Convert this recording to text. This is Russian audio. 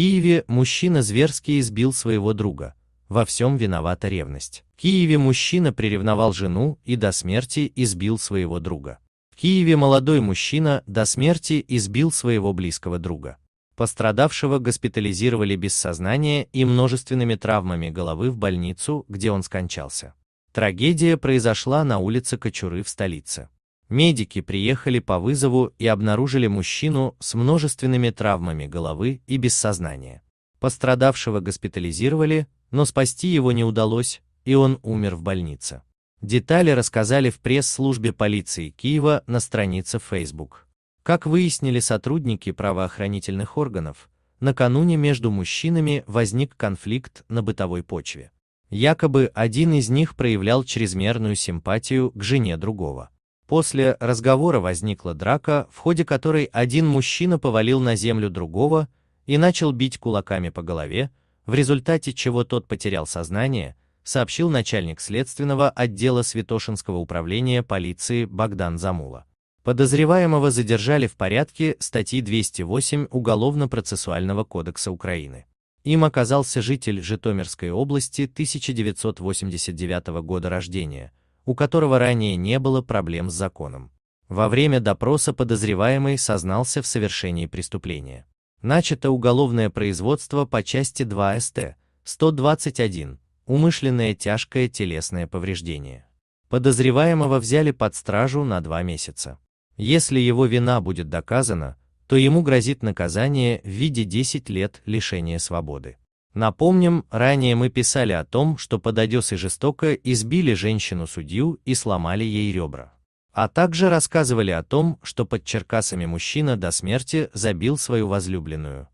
Киеве мужчина зверски избил своего друга. Во всем виновата ревность. В Киеве мужчина приревновал жену и до смерти избил своего друга. В Киеве молодой мужчина до смерти избил своего близкого друга. Пострадавшего госпитализировали без сознания и множественными травмами головы в больницу, где он скончался. Трагедия произошла на улице Кочуры в столице. Медики приехали по вызову и обнаружили мужчину с множественными травмами головы и без сознания. Пострадавшего госпитализировали, но спасти его не удалось, и он умер в больнице. Детали рассказали в пресс-службе полиции Киева на странице Facebook. Как выяснили сотрудники правоохранительных органов, накануне между мужчинами возник конфликт на бытовой почве. Якобы один из них проявлял чрезмерную симпатию к жене другого. После разговора возникла драка, в ходе которой один мужчина повалил на землю другого и начал бить кулаками по голове, в результате чего тот потерял сознание, сообщил начальник следственного отдела Святошинского управления полиции Богдан Замула. Подозреваемого задержали в порядке статьи 208 Уголовно-процессуального кодекса Украины. Им оказался житель Житомирской области 1989 года рождения – у которого ранее не было проблем с законом. Во время допроса подозреваемый сознался в совершении преступления. Начато уголовное производство по части 2 СТ 121 «Умышленное тяжкое телесное повреждение». Подозреваемого взяли под стражу на два месяца. Если его вина будет доказана, то ему грозит наказание в виде 10 лет лишения свободы. Напомним, ранее мы писали о том, что под Одессой жестоко избили женщину-судью и сломали ей ребра. А также рассказывали о том, что под Черкасами мужчина до смерти забил свою возлюбленную,